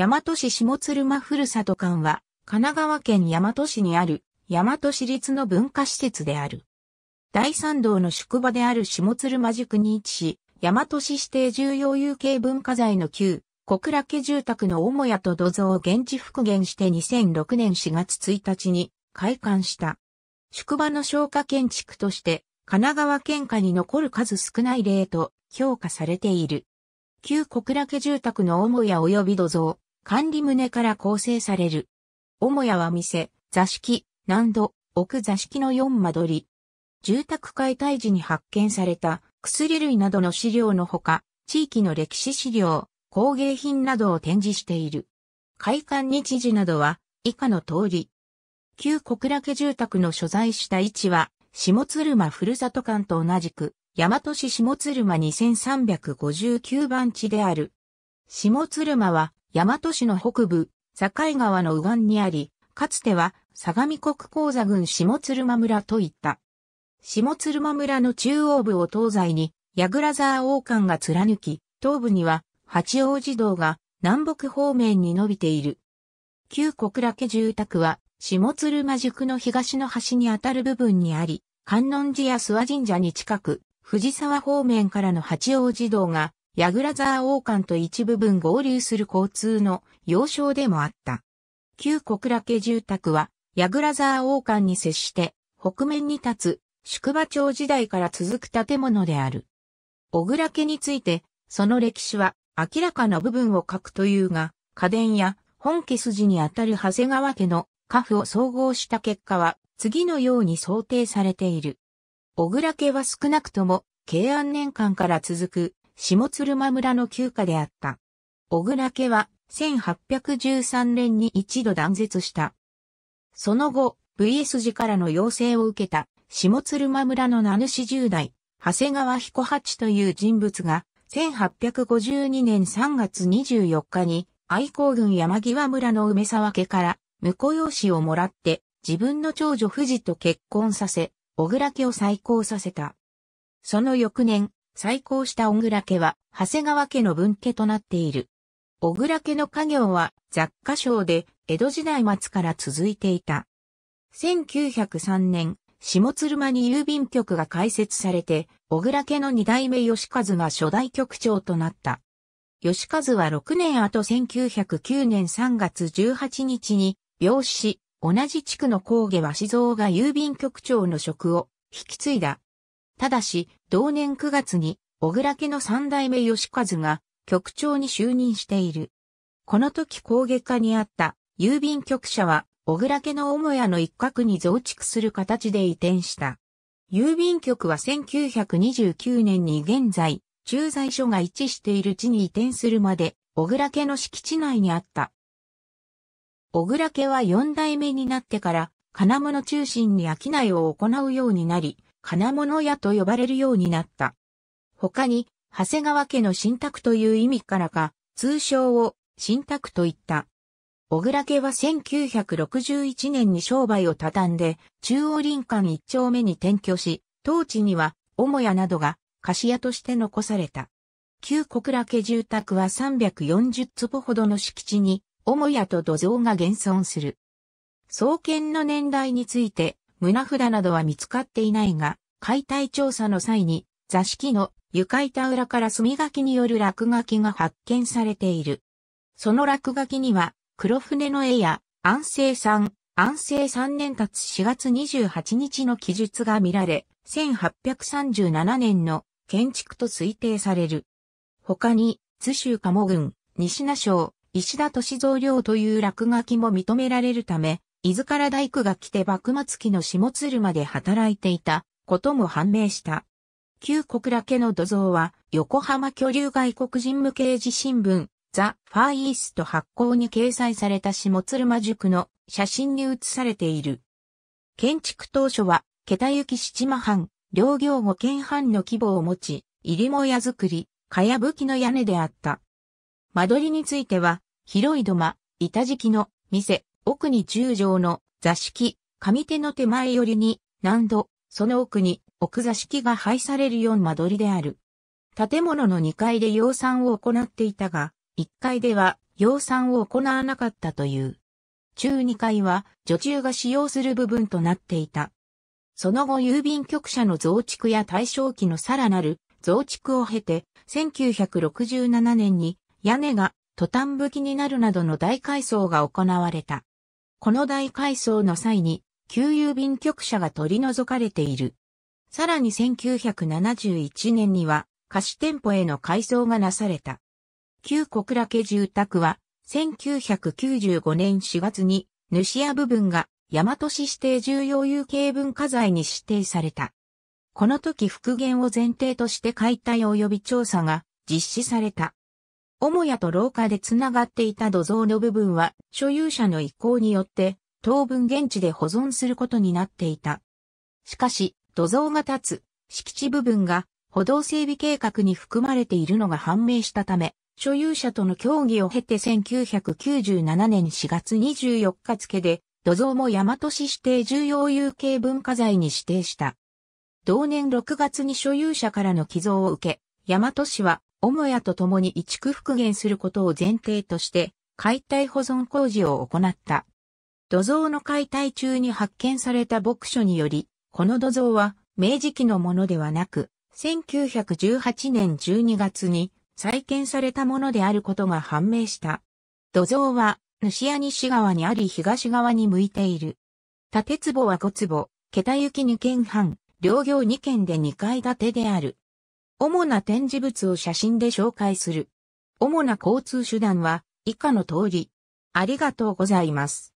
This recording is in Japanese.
大和市下鶴間ふるさと館は、神奈川県大和市にある、大和市立の文化施設である。第三道の宿場である下鶴間宿に位置し、大和市指定重要有形文化財の旧、小倉家住宅の母屋と土蔵を現地復元して2006年4月1日に開館した。宿場の消火建築として、神奈川県下に残る数少ない例と評価されている。旧小倉家住宅の母屋及び土蔵、管理棟から構成される。母屋は店、座敷、難度、奥座敷の4間取り。住宅解体時に発見された薬類などの資料のほか、地域の歴史資料、工芸品などを展示している。開館日時などは以下の通り。旧小倉家住宅の所在した位置は、下鶴間ふるさと館と同じく、大和市下鶴間2359番地である。下鶴間は大和市の北部、境川の右岸にあり、かつては相模国鉱座郡下鶴間村といった。下鶴間村の中央部を東西に、矢倉沢王冠が貫き、東部には八王子道が南北方面に伸びている。旧小倉家住宅は、下鶴間宿の東の端にあたる部分にあり、観音寺や諏訪神社に近く、藤沢方面からの八王子道が矢倉沢王冠と一部分合流する交通の要衝でもあった。旧小倉家住宅は、矢倉沢王冠に接して、北面に立つ、宿場町時代から続く建物である。小倉家について、その歴史は明らかな部分を書くというが、家電や本家筋にあたる長谷川家の家父を総合した結果は、次のように想定されている。小倉家は少なくとも、慶安年間から続く下鶴間村の旧家であった。小倉家は1813年に一度断絶した。その後、V s 氏からの要請を受けた下鶴間村の名主10代、長谷川彦八という人物が、1852年3月24日に愛好軍山際村の梅沢家から婿養子をもらって自分の長女富士と結婚させ、小倉家を再興させた。その翌年、再興した小倉家は、長谷川家の分家となっている。小倉家の家業は雑貨商で、江戸時代末から続いていた。1903年、下鶴間に郵便局が開設されて、小倉家の二代目吉和が初代局長となった。吉和は6年後1909年3月18日に病死し、同じ地区の高下鷲蔵が郵便局長の職を引き継いだ。ただし、同年9月に、小倉家の三代目義和が、局長に就任している。この時工芸家にあった、郵便局舎は、小倉家の母屋の一角に増築する形で移転した。郵便局は1929年に現在、駐在所が位置している地に移転するまで、小倉家の敷地内にあった。小倉家は四代目になってから、金物中心に商いを行うようになり、金物屋と呼ばれるようになった。他に、長谷川家の新宅という意味からか、通称を新宅と言った。小倉家は1961年に商売を畳んで、中央林間一丁目に転居し、当地には母屋などが貸家として残された。旧小倉家住宅は340坪ほどの敷地に、母屋と土蔵が現存する。創建の年代について、胸札などは見つかっていないが、解体調査の際に座敷の床板裏から墨書きによる落書きが発見されている。その落書きには、黒船の絵や安政三、安政三年たつ4月28日の記述が見られ、1837年の建築と推定される。他に、津州鴨郡、西名省、石田敏蔵領という落書きも認められるため、伊豆から大工が来て幕末期の下鶴まで働いていたことも判明した。旧小倉家の土蔵は横浜居留外国人向け時新聞ザ・ファーイースト発行に掲載された下鶴間塾の写真に写されている。建築当初は、桁行き七間半、両行五軒半の規模を持ち、入りも屋造り、かやぶきの屋根であった。間取りについては、広い土間、板敷きの店、奥に中畳の座敷、上手の手前寄りに、何度、その奥に奥座敷が配されるな間取りである。建物の2階で養蚕を行っていたが、1階では養蚕を行わなかったという。中2階は女中が使用する部分となっていた。その後郵便局舎の増築や大正期のさらなる増築を経て、1967年に屋根がトタン吹きになるなどの大改装が行われた。この大改装の際に、旧郵便局舎が取り除かれている。さらに1971年には、貸し店舗への改装がなされた。旧小倉家住宅は、1995年4月に、主屋部分が、大和市指定重要有形文化財に指定された。この時復元を前提として解体及び調査が実施された。母屋と廊下で繋がっていた土蔵の部分は、所有者の意向によって、当分現地で保存することになっていた。しかし、土蔵が立つ、敷地部分が、歩道整備計画に含まれているのが判明したため、所有者との協議を経て1997年4月24日付で、土蔵も大和市指定重要有形文化財に指定した。同年6月に所有者からの寄贈を受け、大和市は母屋と共に移築復元することを前提として、解体保存工事を行った。土蔵の解体中に発見された牧書により、この土蔵は明治期のものではなく、1918年12月に再建されたものであることが判明した。土蔵は、主谷西側にあり東側に向いている。建壺は5坪、桁行き2軒半、両行2軒で2階建てである。主な展示物を写真で紹介する。主な交通手段は以下の通り。ありがとうございます。